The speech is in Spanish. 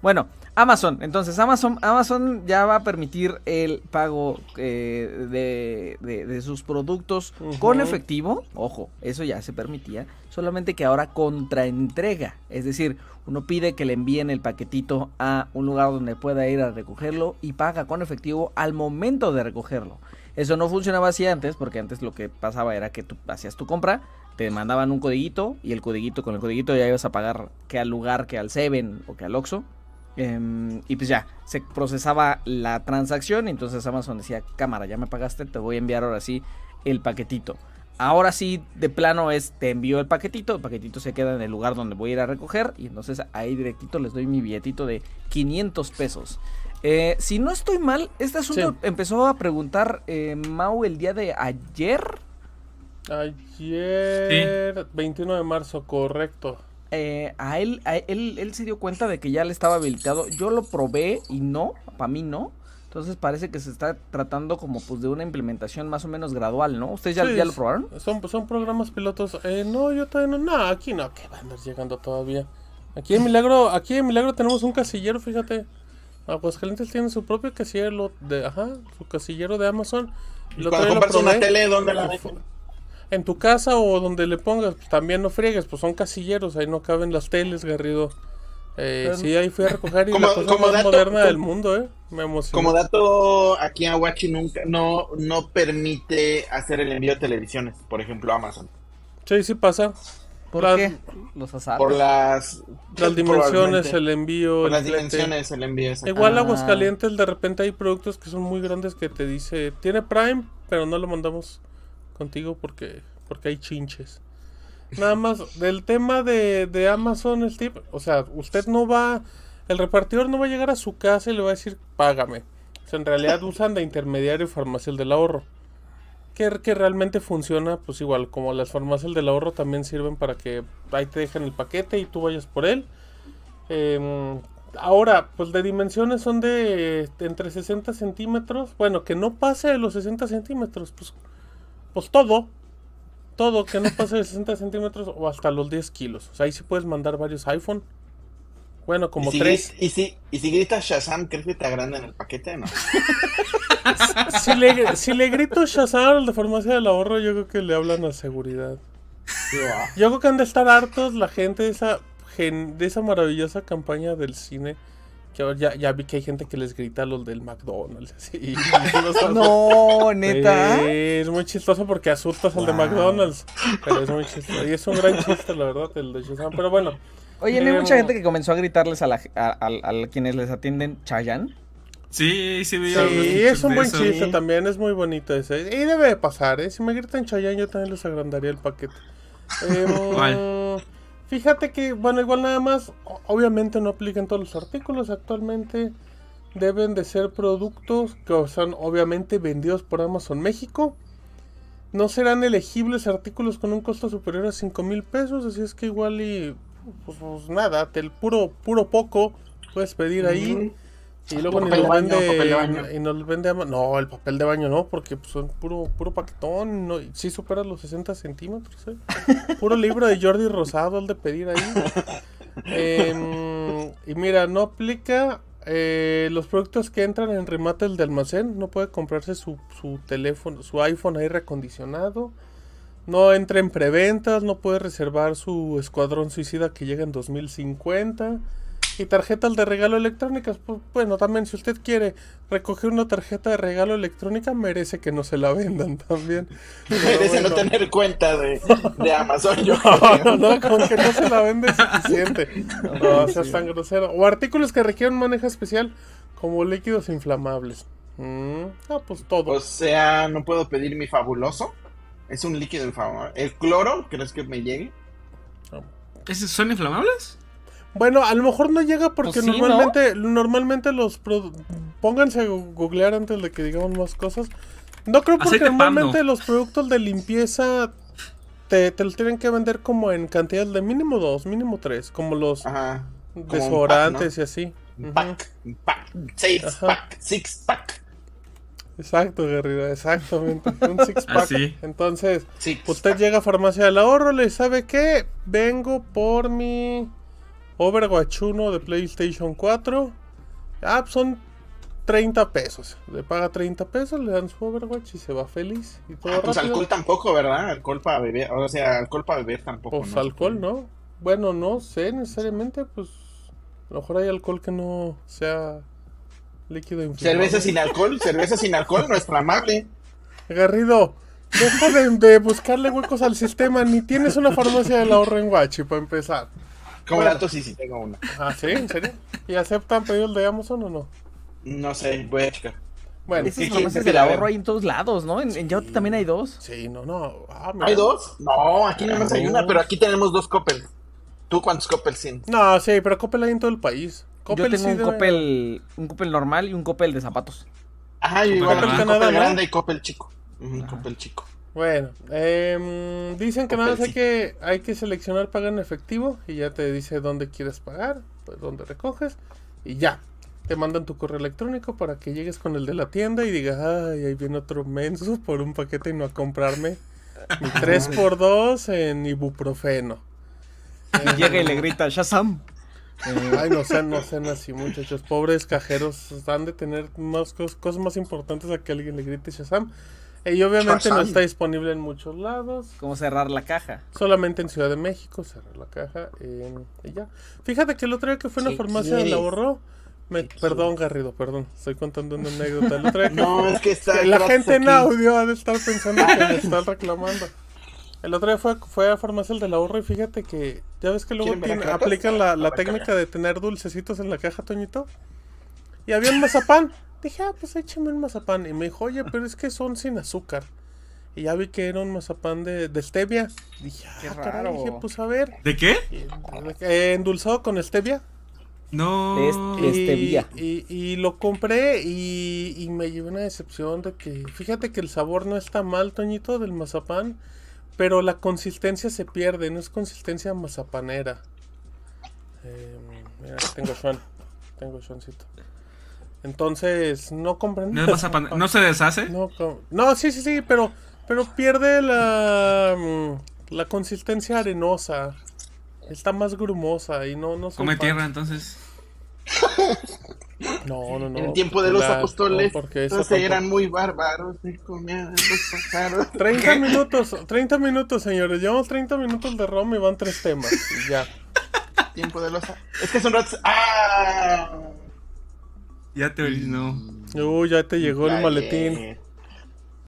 Bueno, Amazon, entonces Amazon, Amazon ya va a permitir el pago eh, de, sus productos con efectivo. Ojo, eso ya se permitía. Solamente que ahora contraentrega. Es decir, uno pide que le envíen el paquetito a un lugar donde pueda ir a recogerlo y paga con efectivo al momento de recogerlo. Eso no funcionaba así antes, porque antes lo que pasaba era que tú hacías tu compra, te mandaban un codiguito y el codiguito con el codiguito ya ibas a pagar que al lugar, que al Seven o que al Oxxo. Em, y pues ya, se procesaba la transacción. entonces Amazon decía: Cámara, ya me pagaste, te voy a enviar ahora sí el paquetito. Ahora sí, de plano es: te envío el paquetito. El paquetito se queda en el lugar donde voy a ir a recoger. Y entonces ahí directito les doy mi billetito de 500 pesos. Eh, si no estoy mal, este asunto empezó a preguntar eh, Mau el día de ayer. Ayer, 21 de marzo, correcto. Eh, a, él, él, él, se dio cuenta de que ya le estaba habilitado. Yo lo probé y no, para mí no. Entonces parece que se está tratando como pues de una implementación más o menos gradual, ¿no? ¿Ustedes ya, lo probaron? Son, programas pilotos. Eh, no, yo todavía no. aquí no, que van a andar llegando todavía. Aquí en Milagro, aquí en Milagro tenemos un casillero, fíjate. pues Aguascalientes tiene su propio casillero de, ajá, su casillero de Amazon. cuando compras una tele, ¿dónde la en tu casa o donde le pongas, pues también no friegues, pues son casilleros, ahí no caben las teles, Garrido. Eh, sí, ahí fui a recoger y como, la cosa más moderna del mundo, ¿eh? Me Como dato, aquí en Aguachi nunca, no, no permite hacer el envío de televisiones, por ejemplo, Amazon. Sí, sí pasa. ¿Por, ¿Por qué? Los Por las... Las dimensiones, el envío... Por las dimensiones, el envío. Igual ah. Aguascalientes, de repente hay productos que son muy grandes que te dice, tiene Prime, pero no lo mandamos contigo porque, porque hay chinches. Nada más, del tema de, de Amazon, Steve, o sea, usted no va, el repartidor no va a llegar a su casa y le va a decir, págame. O sea, en realidad usan de intermediario farmacéutico del ahorro. Que, que realmente funciona, pues igual, como las farmacias del ahorro también sirven para que ahí te dejen el paquete y tú vayas por él. Em, ahora, pues de dimensiones son de, entre 60 centímetros. Bueno, que no pase de los 60 centímetros, pues pues todo, todo que no pase de 60 centímetros o hasta los 10 kilos. O sea, ahí sí puedes mandar varios iPhone. Bueno, como tres. y, si, y si gritas Shazam, ¿crees que te agrandan el paquete? No. si, le, si le grito Shazam al de farmacia del ahorro, yo creo que le hablan a seguridad. Yo creo que han de estar hartos la gente de esa, de esa maravillosa campaña del cine que ya, ya, vi que hay gente que les grita a los del McDonald's. Así, no, neta. es muy chistoso porque asustas al de McDonald's. Pero es muy chistoso. Y es un gran chiste, la verdad, el de Shazam. Pero bueno. Oye, ¿no hay mucha gente que comenzó a gritarles a, la, quienes les atienden Chayan? Sí, sí, sí, sí es un buen chiste también, es muy bonito ese. Y debe de pasar, ¿eh? Si me gritan Chayan, yo también les agrandaría el paquete. Eh, Fíjate que, bueno, igual nada más, obviamente no aplican todos los artículos actualmente. Deben de ser productos que son obviamente vendidos por Amazon México. No serán elegibles artículos con un costo superior a 5 mil pesos, así es que igual y pues, pues nada, el puro, puro poco puedes pedir ahí. Y luego ni lo y no lo No, el papel de baño no, porque pues, son puro, puro paquetón. No, sí supera los 60 centímetros. ¿eh? Puro libro de Jordi Rosado, el de pedir ahí. Em, y mira, no aplica eh, los productos que entran en remates de almacén. No puede comprarse su, su teléfono, su iPhone ahí recondicionado No entra en preventas, no puede reservar su escuadrón suicida que llega en 2050 y tarjetas de regalo electrónicas. Pues, bueno, también si usted quiere recoger una tarjeta de regalo electrónica, merece que no se la vendan también. merece no tener cuenta de, Amazon. no, no, que no se la vende suficiente. No, seas tan grosero. O artículos que requieren manejo especial, como líquidos inflamables. Mm, ah, pues todo. O sea, no puedo pedir mi fabuloso. Es un líquido inflamable. ¿El cloro? ¿Crees que me llegue? ¿Esos son inflamables? Bueno, a lo mejor no llega porque pues normalmente, normalmente los pónganse a googlear antes de que digamos más cosas. No creo porque normalmente los productos de limpieza te, te los tienen que vender como en cantidades de mínimo dos, mínimo tres, como los y así. Un pack, un pack, six pack, six pack. Exacto, Guerrero, exactamente. Un six ah, pack. Entonces, usted llega a farmacia del ahorro, le sabe que vengo por mi Overwatch 1 de PlayStation 4. Ah, pues son 30 pesos. Le paga 30 pesos, le dan su Overwatch y se va feliz. Y todo ah, pues alcohol tampoco, ¿verdad? Alcohol para beber. O sea, alcohol para beber tampoco. Pues alcohol, ¿no? Bueno, no sé necesariamente, pues. A lo mejor hay alcohol que no sea líquido Cerveza sin alcohol, cerveza sin alcohol, nuestra es Garrido, deja de, buscarle huecos al sistema. Ni tienes una farmacia del ahorro en Guachi para empezar. Como dato, sí, sí, tengo una. Ah, sí, en serio. ¿Y aceptan pedidos de Amazon o no? No sé, voy a checar. Bueno, esos promesas del ahorro hay en todos lados, ¿no? En, en también hay dos. Sí, no, no. Ah, ¿Hay dos? No, aquí no más hay una, pero aquí tenemos dos Coppel. ¿Tú cuántos Coppel tienes? No, sí, pero Coppel hay en todo el país. Coppel Yo tengo un, Coppel, un Coppel normal y un Coppel de zapatos. Ajá, yo Coppel, igual, Coppel, grande y Coppel chico. Un Coppel chico. Bueno, em, dicen que nada más hay que, hay que seleccionar pagar en efectivo y ya te dice dónde quieres pagar, pues dónde recoges y ya. Te mandan tu correo electrónico para que llegues con el de la tienda y digas, ay, ahí viene otro mensu por un paquete y no a comprarme mi 3x2 en ibuprofeno. Y llega y le grita, Shazam. Eh, ay, no sean, no sean así, muchachos. Pobres cajeros, han de tener más cosas más importantes a que alguien le grite Shazam. Eh, y obviamente no está disponible en muchos lados. ¿Cómo cerrar la caja? Solamente en Ciudad de México, cerrar la caja. ya. Fíjate que el otro día que fue la farmacia del ahorro. Me, perdón, Garrido, perdón. Estoy contando una anécdota. no, es que está. La gente en audio ha de estar pensando que me están reclamando. El otro día fue, fue a Farmacia del Ahorro y fíjate que. Ya ves que luego aplican la, técnica de tener dulcecitos en la caja, Toñito. Y había un mazapán. Dije, ah, pues échame un mazapán. Y me dijo, oye, pero es que son sin azúcar. Y ya vi que era un mazapán de, de stevia. Dije, qué ah, raro. dije, pues a ver. ¿De qué? Eh, endulzado con stevia. No. de stevia. Y, lo compré y, y me llevé una decepción de que, fíjate que el sabor no está mal, Toñito, del mazapán, pero la consistencia se pierde, no es consistencia mazapanera. Em, mira, tengo Juan. tengo Juancito. Entonces, no comprendo. ¿No, se deshace? No, sí, sí, sí, pero, pero pierde la, mm, la consistencia arenosa. Está más grumosa y no, no Come tierra, entonces. No, no, no. En el tiempo de los apostoles, apóstoles, porque entonces eran muy bárbaros y comían los pájaros. 30 minutos, 30 minutos, señores. Llevamos 30 minutos de Roma y van tres temas. Y ya. tiempo de los. Es que son ratos. ¡Ah! Ya te orinó. Uy, ya te llegó el maletín.